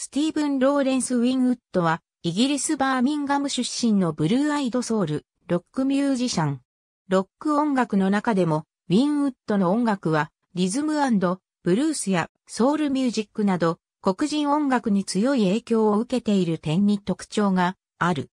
スティーブン・ローレンス・ウィンウッドは、イギリス・バーミンガム出身のブルーアイドソウル、ロックミュージシャン。ロック音楽の中でも、ウィンウッドの音楽は、リズムブルースやソウルミュージックなど、黒人音楽に強い影響を受けている点に特徴がある。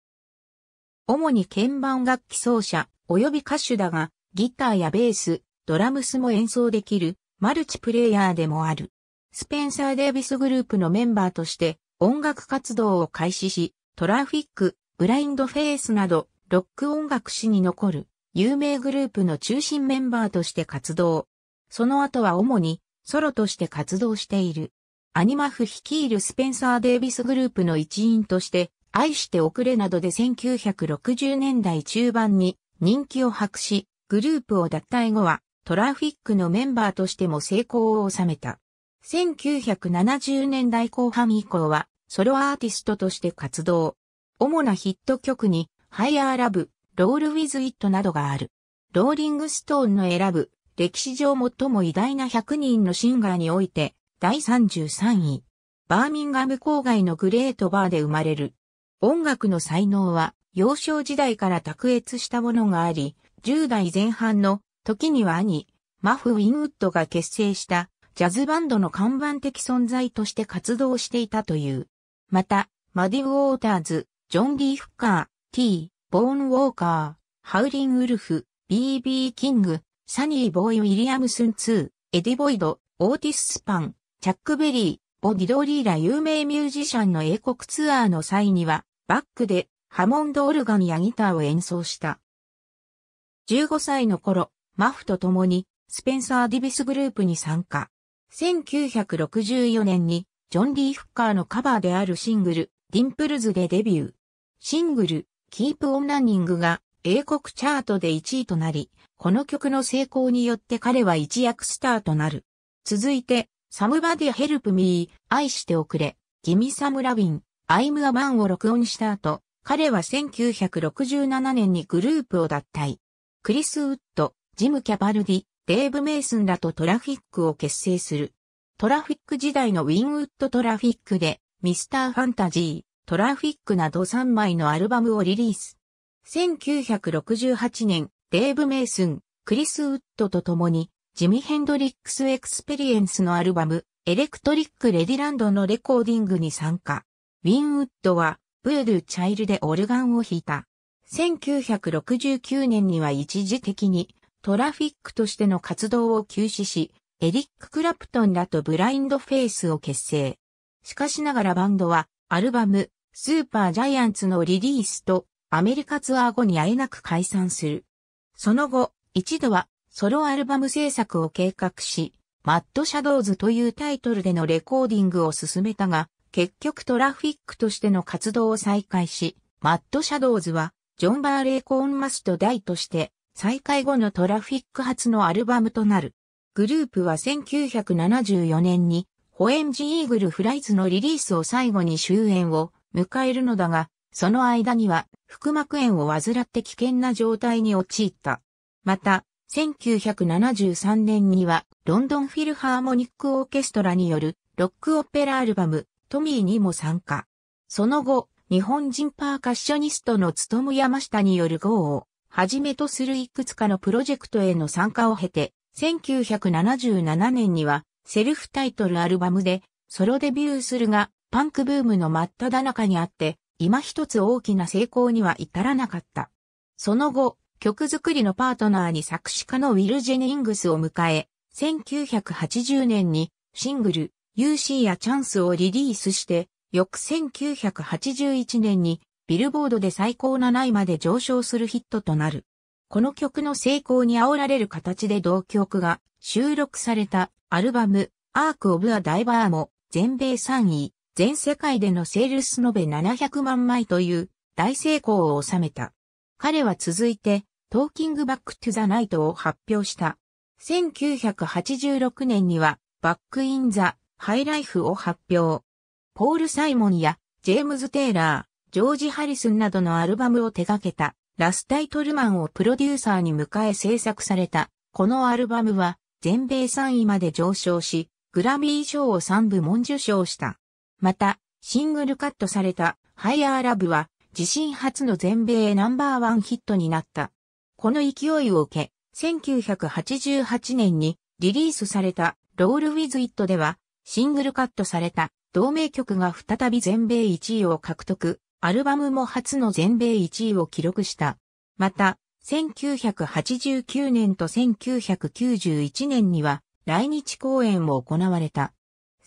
主に鍵盤楽器奏者及び歌手だが、ギターやベース、ドラムスも演奏できるマルチプレイヤーでもある。スペンサー・デイビスグループのメンバーとして音楽活動を開始し、トラフィック、ブラインドフェイスなど、ロック音楽史に残る有名グループの中心メンバーとして活動。その後は主にソロとして活動している。アニマフ率いるスペンサー・デイビスグループの一員として、愛しておくれなどで1960年代中盤に人気を博し、グループを脱退後はトラフィックのメンバーとしても成功を収めた。1970年代後半以降は、ソロアーティストとして活動。主なヒット曲に、Higher Love、ィ o イッ With It などがある。ローリングストーンの選ぶ、歴史上最も偉大な100人のシンガーにおいて、第33位。バーミンガム郊外のグレートバーで生まれる。音楽の才能は、幼少時代から卓越したものがあり、10代前半の時には兄、マフ・ウィンウッドが結成したジャズバンドの看板的存在として活動していたという。また、マディ・ウォーターズ、ジョン・リー・フッカー、T、ボーン・ウォーカー、ハウリン・ウルフ、BB・ キング、サニー・ボーイ・ウィリアムスンツー、エディ・ボイド、オーティス・スパン、チャック・ベリー、ボディ・ドリーら有名ミュージシャンの英国ツアーの際には、バックでハモンド・オルガンやギターを演奏した。15歳の頃、マフと共にスペンサー・ディビスグループに参加。1964年にジョン・リー・フッカーのカバーであるシングル、ディンプルズでデビュー。シングル、キープオンランニングが英国チャートで1位となり、この曲の成功によって彼は一躍スターとなる。続いて、サムバディヘルプミー、愛しておくれ、ギミサムラビン、アイムアマンを録音した後、彼は1967年にグループを脱退。クリス・ウッド、ジム・キャバルディ、デーブ・メイスンらとトラフィックを結成する。トラフィック時代のウィンウッドトラフィックで、ミスター・ファンタジー、トラフィックなど3枚のアルバムをリリース。1968年、デーブ・メイスン、クリス・ウッドと共に、ジミ・ヘンドリックス・エクスペリエンスのアルバム、エレクトリック・レディランドのレコーディングに参加。ウィンウッドは、ブーゥ・チャイルでオルガンを弾いた。1969年には一時的にトラフィックとしての活動を休止し、エリック・クラプトンらとブラインドフェイスを結成。しかしながらバンドは、アルバム、スーパージャイアンツのリリースと、アメリカツアー後にあえなく解散する。その後、一度は、ソロアルバム制作を計画し、マッドシャドウズというタイトルでのレコーディングを進めたが、結局トラフィックとしての活動を再開し、マッドシャドウズは、ジョン・バーレイ・コーンマスと大として、再開後のトラフィック初のアルバムとなる。グループは1974年に、ホエンジ・イーグル・フライズのリリースを最後に終演を迎えるのだが、その間には、腹膜炎を患って危険な状態に陥った。また、1973年には、ロンドンフィルハーモニックオーケストラによる、ロックオペラアルバム、トミーにも参加。その後、日本人パーカッショニストのむ山下による号をはじめとするいくつかのプロジェクトへの参加を経て、1977年にはセルフタイトルアルバムでソロデビューするが、パンクブームの真っ只中にあって、今一つ大きな成功には至らなかった。その後、曲作りのパートナーに作詞家のウィル・ジェニングスを迎え、1980年にシングル UC やチャンスをリリースして、翌1981年にビルボードで最高7位まで上昇するヒットとなる。この曲の成功に煽られる形で同曲が収録されたアルバムアーク・オブ・ア・ダイバーも全米3位、全世界でのセールス延べ700万枚という大成功を収めた。彼は続いてトーキング・バック・トゥ・ザ・ナイトを発表した。1986年にはバック・イン・ザ・ハイライフを発表。ポール・サイモンやジェームズ・テイラー、ジョージ・ハリスンなどのアルバムを手掛けたラスタイトルマンをプロデューサーに迎え制作された、このアルバムは全米3位まで上昇し、グラミー賞を3部門受賞した。また、シングルカットされたハイアーラブは自身初の全米ナンバーワンヒットになった。この勢いを受け、1988年にリリースされたロールウィズ・イットではシングルカットされた同名曲が再び全米1位を獲得。アルバムも初の全米1位を記録した。また、1989年と1991年には来日公演も行われた。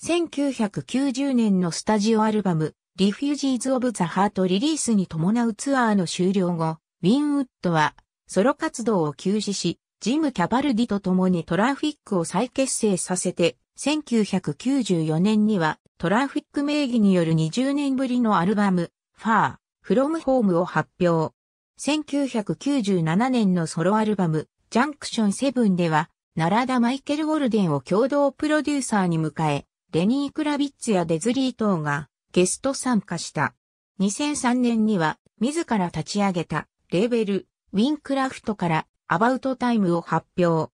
1990年のスタジオアルバム、Refugees of the Heart リリースに伴うツアーの終了後、ウィンウッドはソロ活動を休止し、ジム・キャバルディと共にトラフィックを再結成させて、1994年にはトラフィック名義による20年ぶりのアルバム、ファー、フロムホームを発表。1997年のソロアルバム、ジャンクションセブンでは、奈良田マイケル・ウォルデンを共同プロデューサーに迎え、レニー・クラビッツやデズリー等がゲスト参加した。2003年には、自ら立ち上げた、レーベル、ウィンクラフトから、アバウトタイムを発表。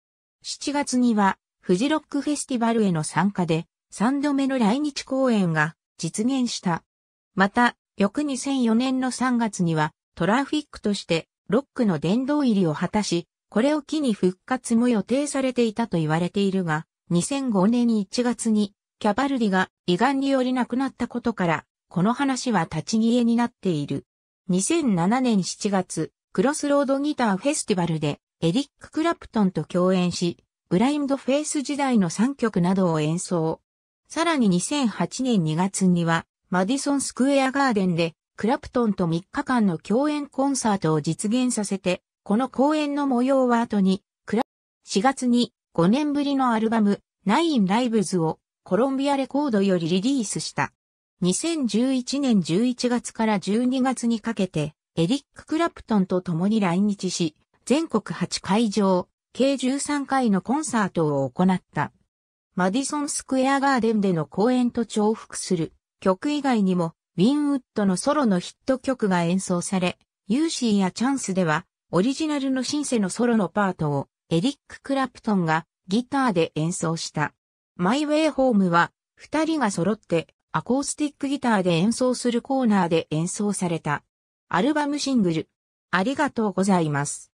7月には、フジロックフェスティバルへの参加で、3度目の来日公演が実現した。また、翌2004年の3月にはトラフィックとしてロックの殿堂入りを果たし、これを機に復活も予定されていたと言われているが、2005年1月にキャバルディが胃がんにより亡くなったことから、この話は立ち消えになっている。2007年7月、クロスロードギターフェスティバルでエリック・クラプトンと共演し、ブラインドフェイス時代の3曲などを演奏。さらに2008年2月には、マディソンスクエアガーデンで、クラプトンと3日間の共演コンサートを実現させて、この公演の模様は後に、クラ、4月に5年ぶりのアルバム、9 Lives をコロンビアレコードよりリリースした。2011年11月から12月にかけて、エリック・クラプトンと共に来日し、全国8会場、計13回のコンサートを行った。マディソン・スクエア・ガーデンでの公演と重複する曲以外にも、ウィンウッドのソロのヒット曲が演奏され、ユーシーやチャンスでは、オリジナルのシンセのソロのパートを、エリック・クラプトンがギターで演奏した。マイ・ウェイ・ホームは、二人が揃って、アコースティックギターで演奏するコーナーで演奏された。アルバムシングル。ありがとうございます。